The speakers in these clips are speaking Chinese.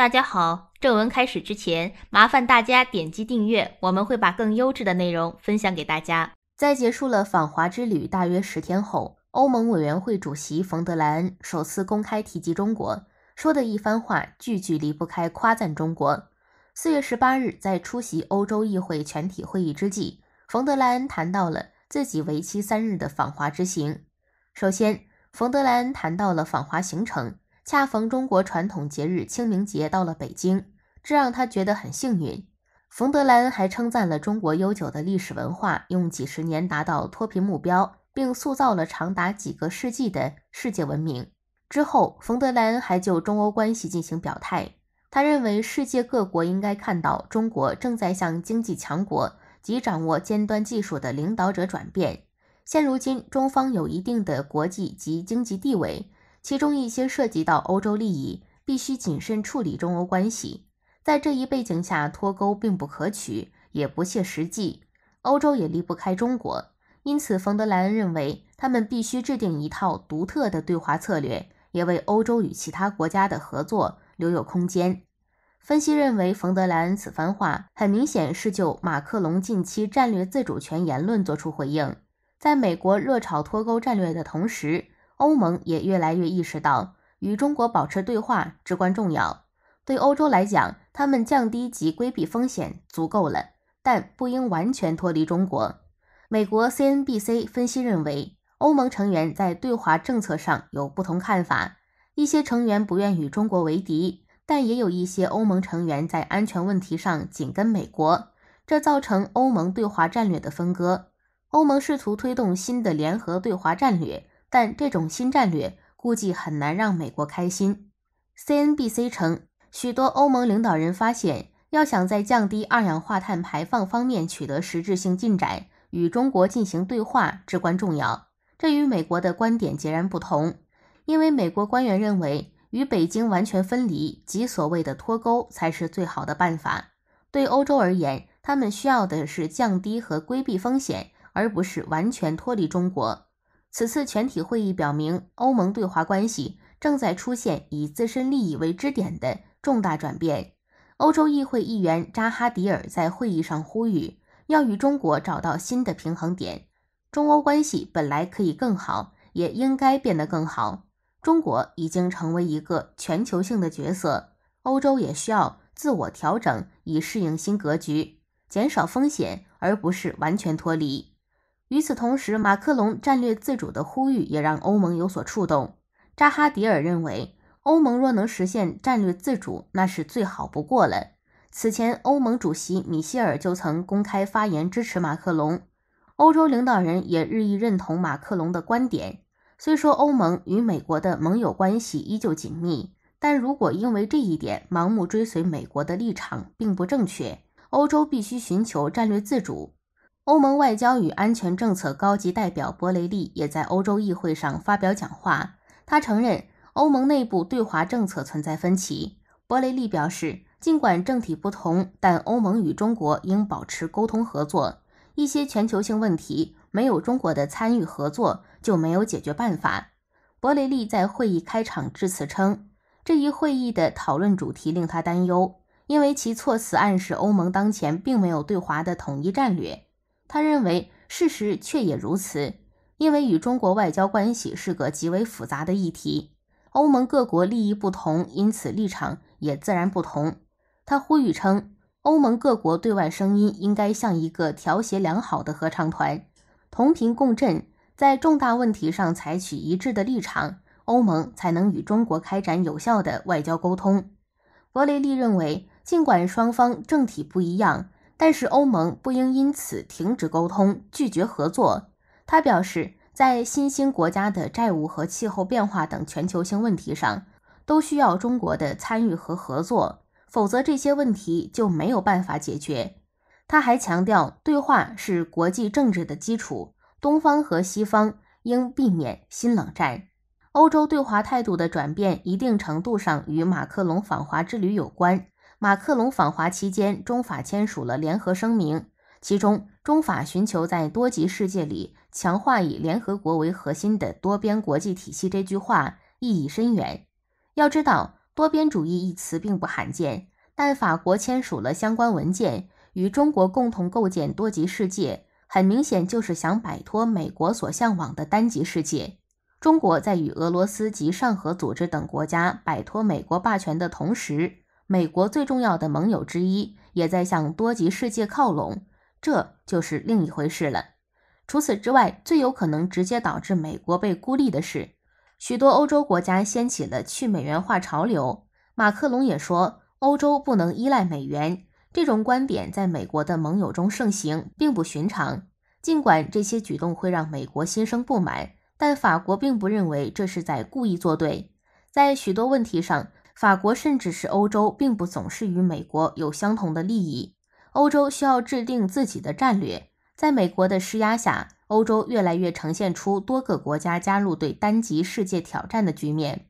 大家好，正文开始之前，麻烦大家点击订阅，我们会把更优质的内容分享给大家。在结束了访华之旅大约十天后，欧盟委员会主席冯德莱恩首次公开提及中国，说的一番话句句离不开夸赞中国。四月十八日，在出席欧洲议会全体会议之际，冯德莱恩谈到了自己为期三日的访华之行。首先，冯德莱恩谈到了访华行程。恰逢中国传统节日清明节到了北京，这让他觉得很幸运。冯德莱恩还称赞了中国悠久的历史文化，用几十年达到脱贫目标，并塑造了长达几个世纪的世界文明。之后，冯德莱恩还就中欧关系进行表态，他认为世界各国应该看到中国正在向经济强国及掌握尖端技术的领导者转变。现如今，中方有一定的国际及经济地位。其中一些涉及到欧洲利益，必须谨慎处理中欧关系。在这一背景下，脱钩并不可取，也不切实际。欧洲也离不开中国，因此冯德莱恩认为，他们必须制定一套独特的对华策略，也为欧洲与其他国家的合作留有空间。分析认为，冯德莱恩此番话很明显是就马克龙近期战略自主权言论作出回应。在美国热炒脱钩战略的同时，欧盟也越来越意识到，与中国保持对话至关重要。对欧洲来讲，他们降低及规避风险足够了，但不应完全脱离中国。美国 CNBC 分析认为，欧盟成员在对华政策上有不同看法，一些成员不愿与中国为敌，但也有一些欧盟成员在安全问题上紧跟美国，这造成欧盟对华战略的分割。欧盟试图推动新的联合对华战略。但这种新战略估计很难让美国开心。CNBC 称，许多欧盟领导人发现，要想在降低二氧化碳排放方面取得实质性进展，与中国进行对话至关重要。这与美国的观点截然不同，因为美国官员认为，与北京完全分离及所谓的脱钩才是最好的办法。对欧洲而言，他们需要的是降低和规避风险，而不是完全脱离中国。此次全体会议表明，欧盟对华关系正在出现以自身利益为支点的重大转变。欧洲议会议员扎哈迪尔在会议上呼吁，要与中国找到新的平衡点。中欧关系本来可以更好，也应该变得更好。中国已经成为一个全球性的角色，欧洲也需要自我调整，以适应新格局，减少风险，而不是完全脱离。与此同时，马克龙战略自主的呼吁也让欧盟有所触动。扎哈迪尔认为，欧盟若能实现战略自主，那是最好不过了。此前，欧盟主席米歇尔就曾公开发言支持马克龙。欧洲领导人也日益认同马克龙的观点。虽说欧盟与美国的盟友关系依旧紧密，但如果因为这一点盲目追随美国的立场，并不正确。欧洲必须寻求战略自主。欧盟外交与安全政策高级代表博雷利也在欧洲议会上发表讲话。他承认欧盟内部对华政策存在分歧。博雷利表示，尽管政体不同，但欧盟与中国应保持沟通合作。一些全球性问题没有中国的参与合作就没有解决办法。博雷利在会议开场致辞称，这一会议的讨论主题令他担忧，因为其措辞暗示欧盟当前并没有对华的统一战略。他认为，事实却也如此，因为与中国外交关系是个极为复杂的议题，欧盟各国利益不同，因此立场也自然不同。他呼吁称，欧盟各国对外声音应该像一个调谐良好的合唱团，同频共振，在重大问题上采取一致的立场，欧盟才能与中国开展有效的外交沟通。伯雷利认为，尽管双方政体不一样。但是欧盟不应因此停止沟通、拒绝合作。他表示，在新兴国家的债务和气候变化等全球性问题上，都需要中国的参与和合作，否则这些问题就没有办法解决。他还强调，对话是国际政治的基础，东方和西方应避免新冷战。欧洲对华态度的转变，一定程度上与马克龙访华之旅有关。马克龙访华期间，中法签署了联合声明，其中“中法寻求在多极世界里强化以联合国为核心的多边国际体系”这句话意义深远。要知道，“多边主义”一词并不罕见，但法国签署了相关文件，与中国共同构建多极世界，很明显就是想摆脱美国所向往的单极世界。中国在与俄罗斯及上合组织等国家摆脱美国霸权的同时。美国最重要的盟友之一也在向多极世界靠拢，这就是另一回事了。除此之外，最有可能直接导致美国被孤立的是，许多欧洲国家掀起了去美元化潮流。马克龙也说，欧洲不能依赖美元。这种观点在美国的盟友中盛行，并不寻常。尽管这些举动会让美国心生不满，但法国并不认为这是在故意作对。在许多问题上，法国甚至是欧洲，并不总是与美国有相同的利益。欧洲需要制定自己的战略。在美国的施压下，欧洲越来越呈现出多个国家加入对单极世界挑战的局面。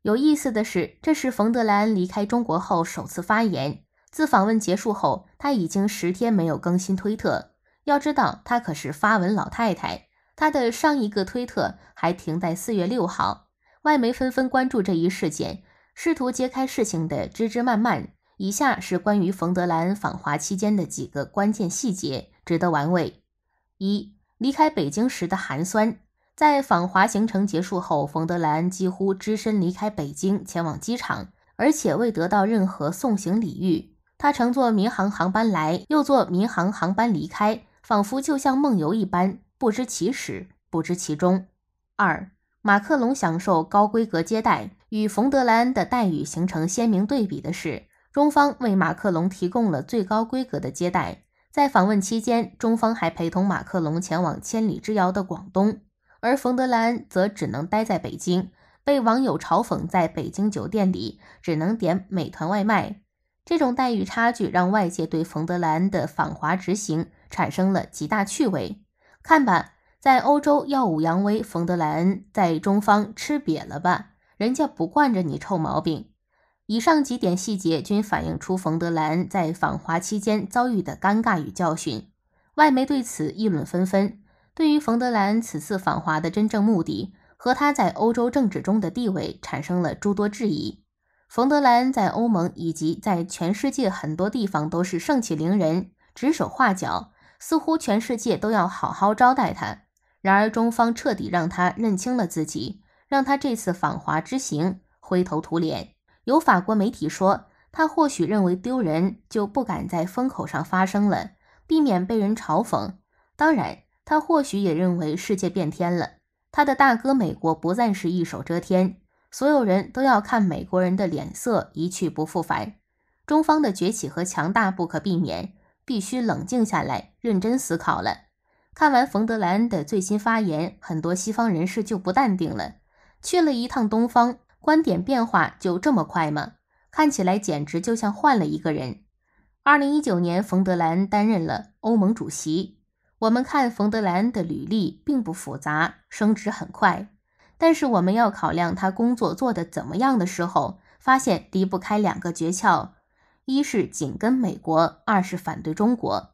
有意思的是，这是冯德莱恩离开中国后首次发言。自访问结束后，他已经十天没有更新推特。要知道，他可是发文老太太，他的上一个推特还停在四月六号。外媒纷纷关注这一事件。试图揭开事情的枝枝蔓蔓。以下是关于冯德莱恩访华期间的几个关键细节，值得玩味：一、离开北京时的寒酸。在访华行程结束后，冯德莱恩几乎只身离开北京，前往机场，而且未得到任何送行礼遇。他乘坐民航航班来，又坐民航航班离开，仿佛就像梦游一般，不知其始，不知其中。二、马克龙享受高规格接待。与冯德莱恩的待遇形成鲜明对比的是，中方为马克龙提供了最高规格的接待。在访问期间，中方还陪同马克龙前往千里之遥的广东，而冯德莱恩则只能待在北京，被网友嘲讽在北京酒店里只能点美团外卖。这种待遇差距让外界对冯德莱恩的访华执行产生了极大趣味。看吧，在欧洲耀武扬威，冯德莱恩在中方吃瘪了吧？人家不惯着你臭毛病。以上几点细节均反映出冯德兰在访华期间遭遇的尴尬与教训。外媒对此议论纷纷，对于冯德兰此次访华的真正目的和他在欧洲政治中的地位产生了诸多质疑。冯德兰在欧盟以及在全世界很多地方都是盛气凌人、指手画脚，似乎全世界都要好好招待他。然而，中方彻底让他认清了自己。让他这次访华之行灰头土脸。有法国媒体说，他或许认为丢人就不敢在风口上发声了，避免被人嘲讽。当然，他或许也认为世界变天了，他的大哥美国不再是一手遮天，所有人都要看美国人的脸色，一去不复返。中方的崛起和强大不可避免，必须冷静下来认真思考了。看完冯德莱恩的最新发言，很多西方人士就不淡定了。去了一趟东方，观点变化就这么快吗？看起来简直就像换了一个人。二零一九年，冯德莱恩担任了欧盟主席。我们看冯德莱恩的履历并不复杂，升职很快。但是我们要考量他工作做得怎么样的时候，发现离不开两个诀窍：一是紧跟美国，二是反对中国。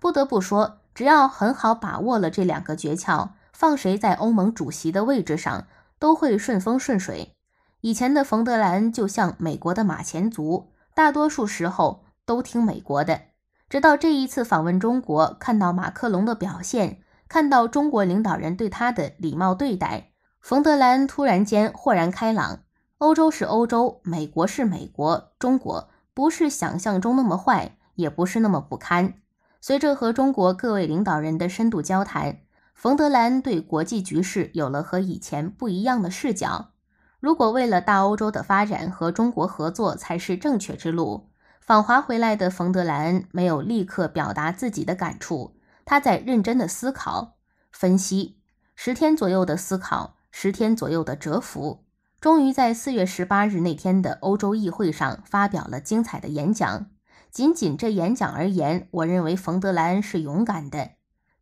不得不说，只要很好把握了这两个诀窍，放谁在欧盟主席的位置上？都会顺风顺水。以前的冯德莱恩就像美国的马前卒，大多数时候都听美国的。直到这一次访问中国，看到马克龙的表现，看到中国领导人对他的礼貌对待，冯德莱恩突然间豁然开朗：欧洲是欧洲，美国是美国，中国不是想象中那么坏，也不是那么不堪。随着和中国各位领导人的深度交谈。冯德莱恩对国际局势有了和以前不一样的视角。如果为了大欧洲的发展和中国合作才是正确之路，访华回来的冯德莱恩没有立刻表达自己的感触，他在认真的思考、分析。十天左右的思考，十天左右的蛰伏，终于在四月十八日那天的欧洲议会上发表了精彩的演讲。仅仅这演讲而言，我认为冯德莱恩是勇敢的。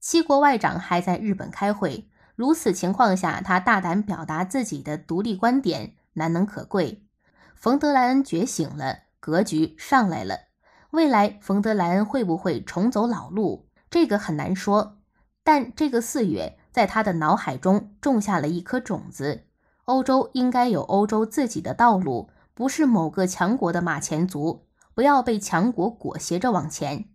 七国外长还在日本开会，如此情况下，他大胆表达自己的独立观点，难能可贵。冯德莱恩觉醒了，格局上来了。未来冯德莱恩会不会重走老路，这个很难说。但这个四月，在他的脑海中种下了一颗种子：欧洲应该有欧洲自己的道路，不是某个强国的马前卒，不要被强国裹挟着往前。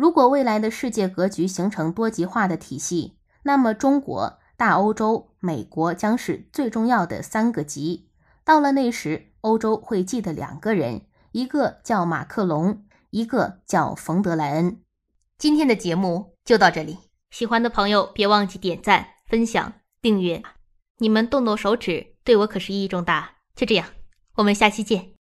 如果未来的世界格局形成多极化的体系，那么中国、大欧洲、美国将是最重要的三个极。到了那时，欧洲会记得两个人，一个叫马克龙，一个叫冯德莱恩。今天的节目就到这里，喜欢的朋友别忘记点赞、分享、订阅。你们动动手指，对我可是意义重大。就这样，我们下期见。